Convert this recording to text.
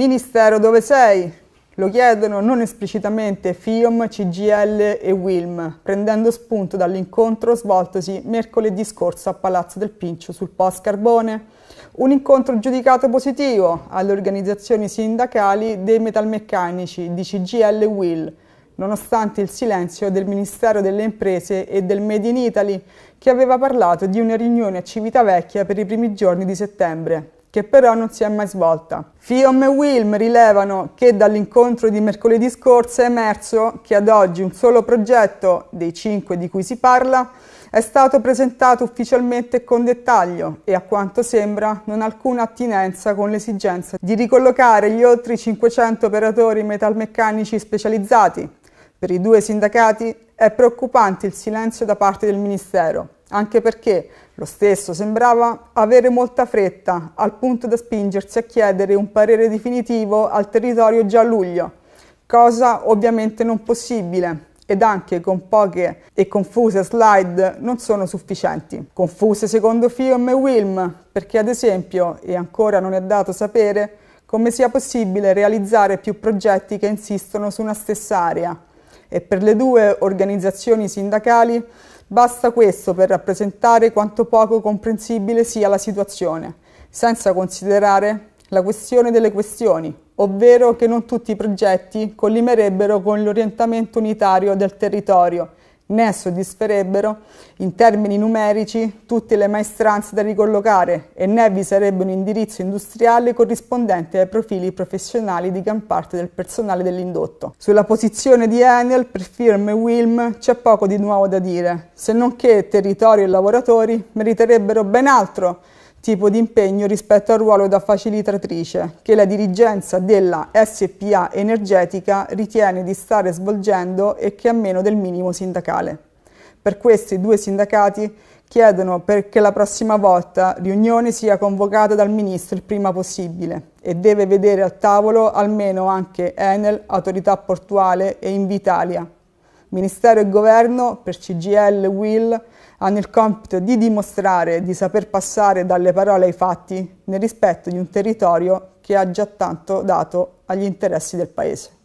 Ministero dove sei? Lo chiedono non esplicitamente FIOM, CGL e WILM, prendendo spunto dall'incontro svoltosi mercoledì scorso a Palazzo del Pincio sul Post Carbone. Un incontro giudicato positivo alle organizzazioni sindacali dei metalmeccanici di CGL e WIL, nonostante il silenzio del Ministero delle Imprese e del Made in Italy, che aveva parlato di una riunione a Civitavecchia per i primi giorni di settembre, che però non si è mai svolta. FIOM e Wilm rilevano che dall'incontro di mercoledì scorso è emerso che ad oggi un solo progetto, dei cinque di cui si parla, è stato presentato ufficialmente con dettaglio e a quanto sembra non ha alcuna attinenza con l'esigenza di ricollocare gli oltre 500 operatori metalmeccanici specializzati. Per i due sindacati è preoccupante il silenzio da parte del Ministero anche perché lo stesso sembrava avere molta fretta, al punto da spingersi a chiedere un parere definitivo al territorio già a luglio, cosa ovviamente non possibile ed anche con poche e confuse slide non sono sufficienti. Confuse secondo Fium e Wilm, perché ad esempio, e ancora non è dato sapere, come sia possibile realizzare più progetti che insistono su una stessa area. E per le due organizzazioni sindacali Basta questo per rappresentare quanto poco comprensibile sia la situazione, senza considerare la questione delle questioni, ovvero che non tutti i progetti collimerebbero con l'orientamento unitario del territorio né soddisferebbero in termini numerici tutte le maestranze da ricollocare e né vi sarebbe un indirizzo industriale corrispondente ai profili professionali di gran parte del personale dell'indotto. Sulla posizione di Enel per Firm e Wilm c'è poco di nuovo da dire, se non che territorio e lavoratori meriterebbero ben altro tipo di impegno rispetto al ruolo da facilitatrice che la dirigenza della SPA energetica ritiene di stare svolgendo e che è meno del minimo sindacale. Per questo i due sindacati chiedono perché la prossima volta riunione sia convocata dal Ministro il prima possibile e deve vedere al tavolo almeno anche Enel, Autorità Portuale e Invitalia Ministero e Governo per CGL Will hanno il compito di dimostrare di saper passare dalle parole ai fatti nel rispetto di un territorio che ha già tanto dato agli interessi del Paese.